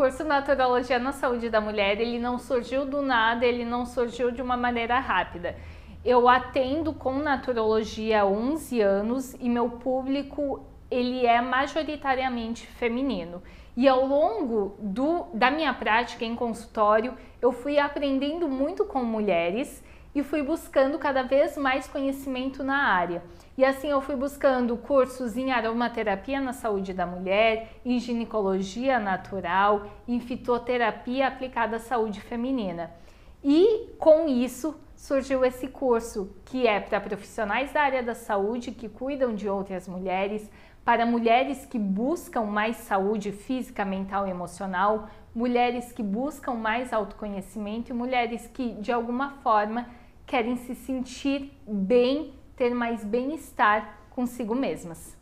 curso Naturologia na Saúde da Mulher, ele não surgiu do nada, ele não surgiu de uma maneira rápida. Eu atendo com naturologia há 11 anos e meu público ele é majoritariamente feminino. E ao longo do, da minha prática em consultório, eu fui aprendendo muito com mulheres e fui buscando cada vez mais conhecimento na área. E assim eu fui buscando cursos em aromaterapia na saúde da mulher, em ginecologia natural, em fitoterapia aplicada à saúde feminina. E com isso surgiu esse curso que é para profissionais da área da saúde que cuidam de outras mulheres, para mulheres que buscam mais saúde física, mental e emocional, mulheres que buscam mais autoconhecimento e mulheres que de alguma forma querem se sentir bem, ter mais bem-estar consigo mesmas.